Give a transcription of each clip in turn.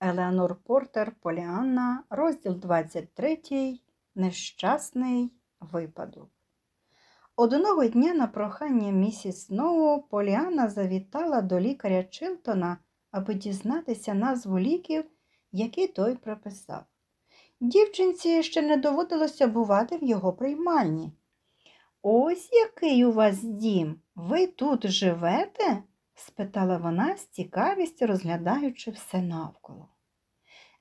Елеонор Портер Поліанна, розділ 23, Нещасний випадок. Одного дня на прохання місіс Сноу Поліана завітала до лікаря Чилтона, аби дізнатися назву ліків, які той прописав. Дівчинці ще не доводилося бувати в його приймальні. Ось який у вас дім. Ви тут живете? спитала вона з цікавістю розглядаючи все навколо.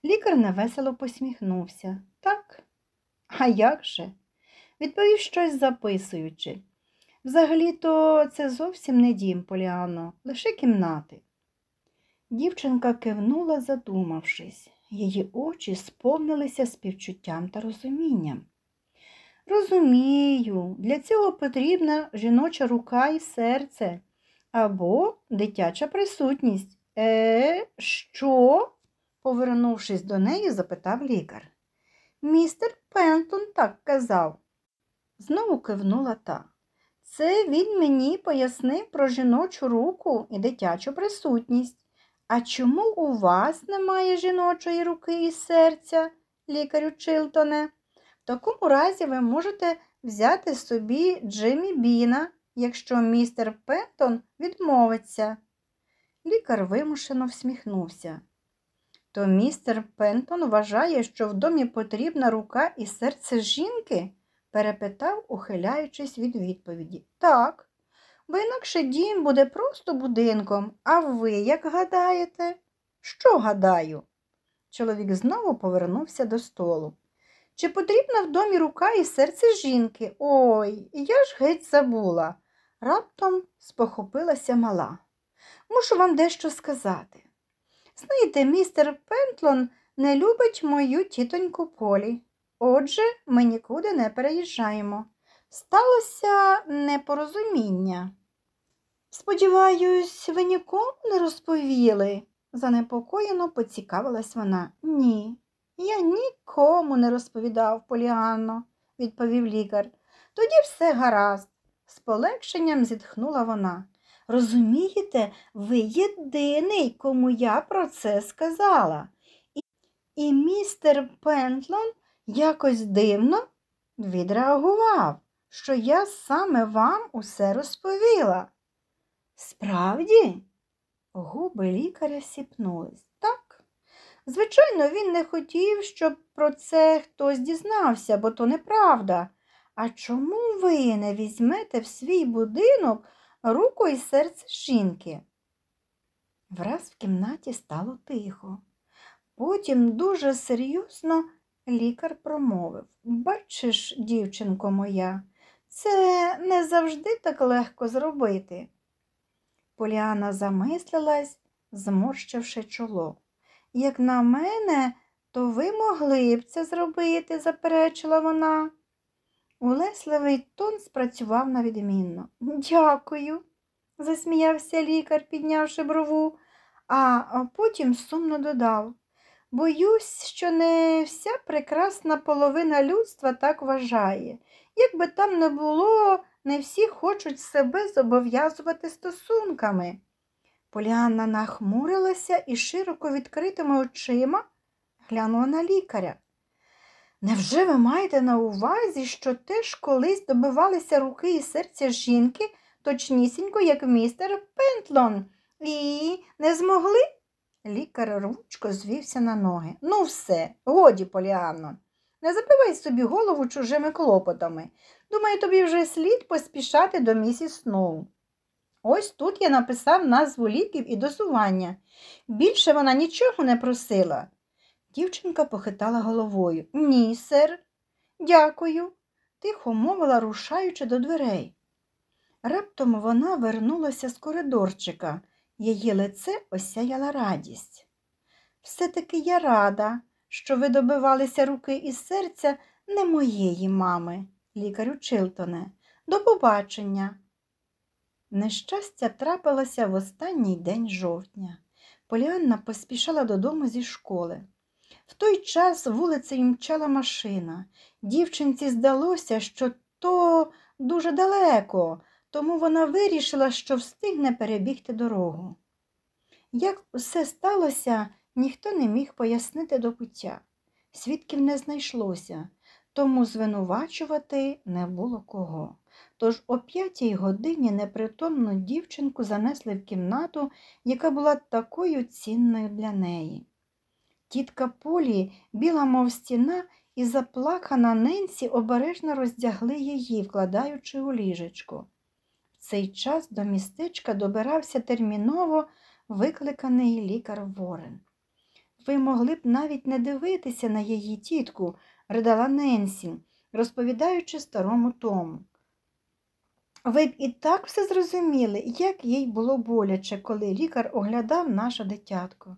Лікар невесело посміхнувся. Так, а як же? Відповів щось записуючи. Взагалі-то це зовсім не дім, Поліано, лише кімнати. Дівчинка кивнула, задумавшись, її очі сповнилися співчуттям та розумінням. Розумію, для цього потрібна жіноча рука і серце або дитяча присутність. Е, що? повернувшись до неї, запитав лікар. Містер Пентон так казав. Знову кивнула та. Це він мені пояснив про жіночу руку і дитячу присутність. А чому у вас немає жіночої руки і серця, лікарю Чилтоне? В такому разі ви можете взяти собі Джиммі Біна якщо містер Пентон відмовиться. Лікар вимушено всміхнувся. То містер Пентон вважає, що в домі потрібна рука і серце жінки? перепитав, ухиляючись від відповіді. Так, бо інакше дім буде просто будинком, а ви як гадаєте? Що гадаю? Чоловік знову повернувся до столу. Чи потрібна в домі рука і серце жінки? Ой, я ж геть забула. Раптом спохопилася мала. Мушу вам дещо сказати. Знаєте, містер Пентлон не любить мою тітоньку Полі. Отже, ми нікуди не переїжджаємо. Сталося непорозуміння. Сподіваюсь, ви нікому не розповіли, занепокоєно поцікавилась вона. Ні, я нікому не розповідав, Поліанно, відповів лікар. Тоді все гаразд з полегшенням зітхнула вона. Розумієте, ви єдиний, кому я про це сказала. І, і містер Пентлон якось дивно відреагував, що я саме вам усе розповіла. Справді, губи лікаря сіпнулись. Так, звичайно, він не хотів, щоб про це хтось дізнався, бо то неправда. А чому ви не візьмете в свій будинок руку і серце жінки? Враз в кімнаті стало тихо. Потім дуже серйозно лікар промовив Бачиш, дівчинко моя, це не завжди так легко зробити. Поліана замислилась, зморщивши чоло. Як на мене, то ви могли б це зробити, заперечила вона. Улесливий тон спрацював навідмінно. Дякую, засміявся лікар, піднявши брову, а потім сумно додав. Боюсь, що не вся прекрасна половина людства так вважає. Як би там не було, не всі хочуть себе зобов'язувати стосунками. Поліанна нахмурилася і широко відкритими очима глянула на лікаря. Невже ви маєте на увазі, що теж колись добивалися руки і серця жінки, точнісінько, як містер Пентлон, і не змогли? Лікар ручко звівся на ноги. Ну, все, годі, Поліанно, не забивай собі голову чужими клопотами. Думаю, тобі вже слід поспішати до місіс Сноу. Ось тут я написав назву ліків і досування. Більше вона нічого не просила. Дівчинка похитала головою. Ні, сер, дякую, тихо мовила, рушаючи до дверей. Раптом вона вернулася з коридорчика, її лице осяяла радість. Все-таки я рада, що ви добивалися руки і серця не моєї мами, лікарю Чилтоне. До побачення. Нещастя трапилося в останній день жовтня. Поліанна поспішала додому зі школи. В той час вулицею мчала машина. Дівчинці здалося, що то дуже далеко, тому вона вирішила, що встигне перебігти дорогу. Як все сталося, ніхто не міг пояснити до пуття. Свідків не знайшлося, тому звинувачувати не було кого. Тож о п'ятій годині непритомну дівчинку занесли в кімнату, яка була такою цінною для неї. Тітка Полі, біла, мов стіна, і заплакана ненці обережно роздягли її, вкладаючи у ліжечко. В цей час до містечка добирався терміново викликаний лікар Ворен. Ви могли б навіть не дивитися на її тітку, ридала Ненсі, розповідаючи старому Тому. Ви б і так все зрозуміли, як їй було боляче, коли лікар оглядав наше дитятко.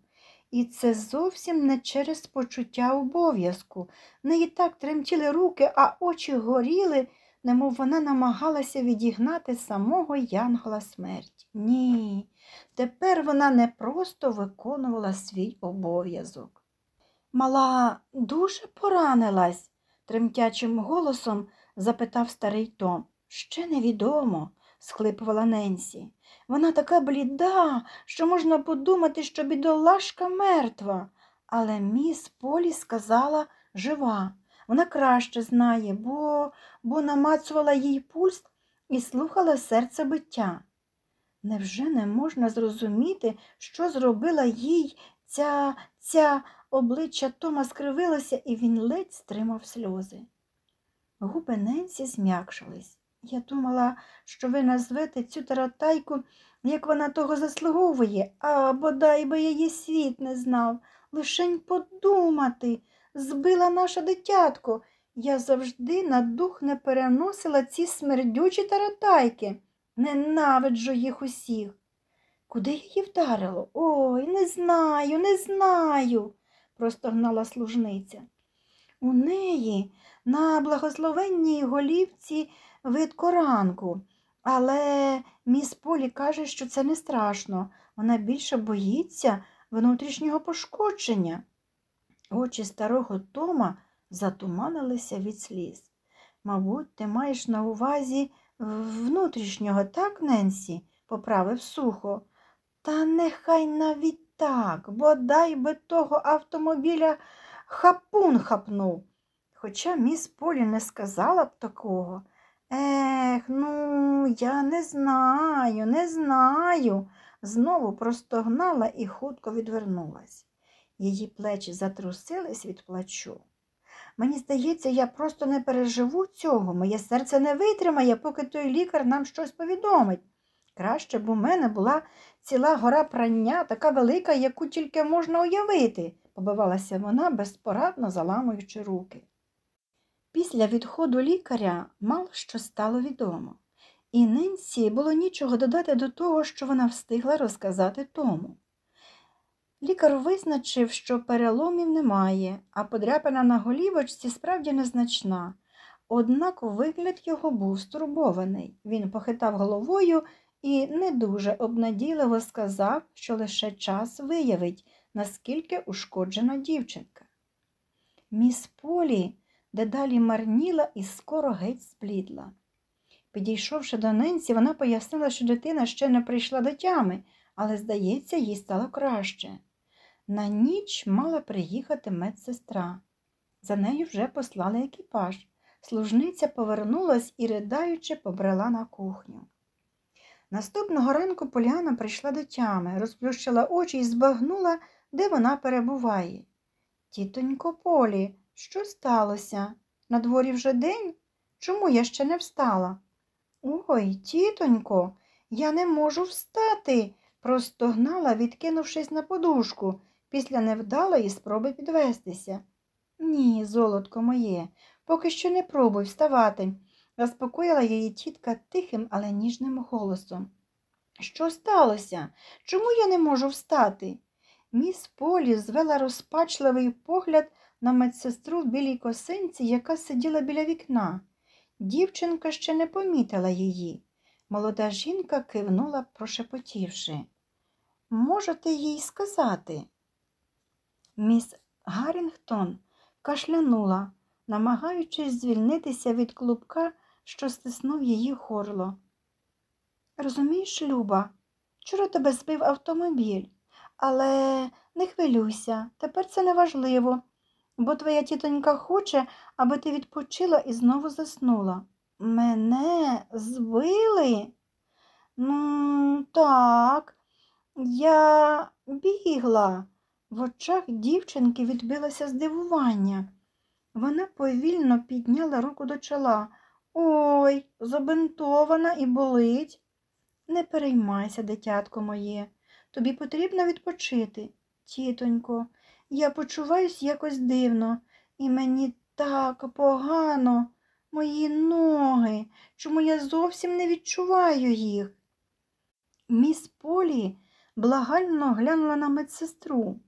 І це зовсім не через почуття обов'язку. В неї так тремтіли руки, а очі горіли, немов вона намагалася відігнати самого Янгла смерть. Ні, тепер вона не просто виконувала свій обов'язок. Мала дуже поранилась, тремтячим голосом запитав старий Том. Ще невідомо схлипувала Ненсі. Вона така бліда, що можна подумати, що бідолашка мертва. Але міс Полі сказала жива. Вона краще знає, бо бо намацувала їй пульс і слухала серце биття. Невже не можна зрозуміти, що зробила їй ця ця обличчя Тома скривилося, і він ледь стримав сльози. Губи Ненсі зм'якшились. Я думала, що ви назвете цю таратайку, як вона того заслуговує, а бодай би її світ не знав. Лишень подумати, збила наша дитятко. Я завжди на дух не переносила ці смердючі таратайки. Ненавиджу їх усіх. Куди її вдарило? Ой, не знаю, не знаю, простогнала служниця. У неї на благословенній голівці вид коранку. Але міс Полі каже, що це не страшно. Вона більше боїться внутрішнього пошкодження. Очі старого Тома затуманилися від сліз. Мабуть, ти маєш на увазі внутрішнього, так, Ненсі? поправив сухо. Та нехай навіть так, бодай би того автомобіля хапун хапнув. Хоча міс Полі не сказала б такого. Ех, ну, я не знаю, не знаю, знову простогнала і хутко відвернулась. Її плечі затрусились від плачу. Мені здається, я просто не переживу цього, моє серце не витримає, поки той лікар нам щось повідомить. Краще б у мене була ціла гора прання, така велика, яку тільки можна уявити, побивалася вона, безпорадно заламуючи руки. Після відходу лікаря мало що стало відомо, і Ненсі було нічого додати до того, що вона встигла розказати тому. Лікар визначив, що переломів немає, а подряпина на голівочці справді незначна. Однак вигляд його був стурбований. Він похитав головою і не дуже обнадійливо сказав, що лише час виявить, наскільки ушкоджена дівчинка. Міс Полі дедалі марніла і скоро геть сплідла. Підійшовши до ненці, вона пояснила, що дитина ще не прийшла до тями, але, здається, їй стало краще. На ніч мала приїхати медсестра. За нею вже послали екіпаж. Служниця повернулась і, ридаючи, побрала на кухню. Наступного ранку Поляна прийшла до тями, розплющила очі і збагнула, де вона перебуває. Тітонько Полі, що сталося? На дворі вже день? Чому я ще не встала? Ой, тітонько, я не можу встати, простогнала, відкинувшись на подушку, після невдалої спроби підвестися. Ні, золотко моє, поки що не пробуй вставати, заспокоїла її тітка тихим, але ніжним голосом. Що сталося? Чому я не можу встати? Міс Полі звела розпачливий погляд на медсестру в білій косинці, яка сиділа біля вікна. Дівчинка ще не помітила її. Молода жінка кивнула, прошепотівши. Можете їй сказати? Міс Гаррінгтон кашлянула, намагаючись звільнитися від клубка, що стиснув її горло. Розумієш, Люба, вчора тебе збив автомобіль, але не хвилюйся, тепер це не важливо бо твоя тітонька хоче, аби ти відпочила і знову заснула. Мене звили? Ну, так, я бігла. В очах дівчинки відбилося здивування. Вона повільно підняла руку до чола. Ой, забинтована і болить. Не переймайся, дитятко моє, тобі потрібно відпочити. Тітонько, я почуваюсь якось дивно, і мені так погано, мої ноги, чому я зовсім не відчуваю їх. Міс Полі благально глянула на медсестру,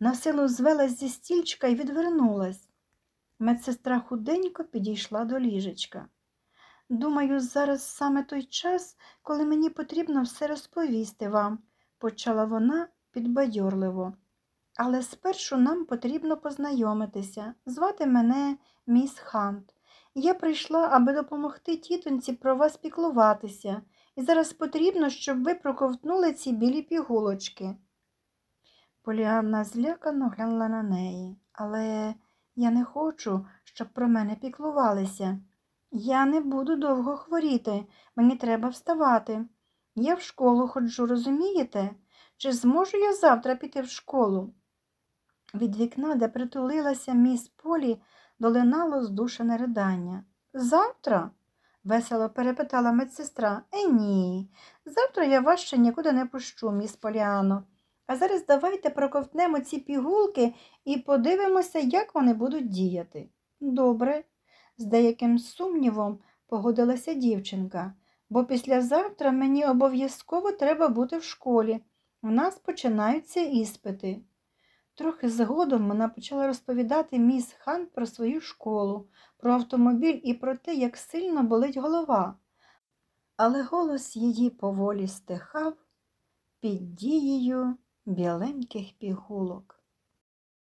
насилу звелась зі стільчика і відвернулась. Медсестра худенько підійшла до ліжечка. Думаю, зараз саме той час, коли мені потрібно все розповісти вам, почала вона підбадьорливо. Але спершу нам потрібно познайомитися. Звати мене міс Хант. Я прийшла, аби допомогти тітонці про вас піклуватися, і зараз потрібно, щоб ви проковтнули ці білі пігулочки. Поліанна злякано глянула на неї. Але я не хочу, щоб про мене піклувалися. Я не буду довго хворіти, мені треба вставати. Я в школу ходжу, розумієте? Чи зможу я завтра піти в школу? Від вікна, де притулилася міс Полі, долинало здушене ридання. Завтра? весело перепитала медсестра. Е, ні. Завтра я вас ще нікуди не пущу, міс Поліано. А зараз давайте проковтнемо ці пігулки і подивимося, як вони будуть діяти. Добре, з деяким сумнівом погодилася дівчинка, бо післязавтра мені обов'язково треба бути в школі. У нас починаються іспити. Трохи згодом вона почала розповідати міс хан про свою школу, про автомобіль і про те, як сильно болить голова. Але голос її поволі стихав під дією біленьких пігулок.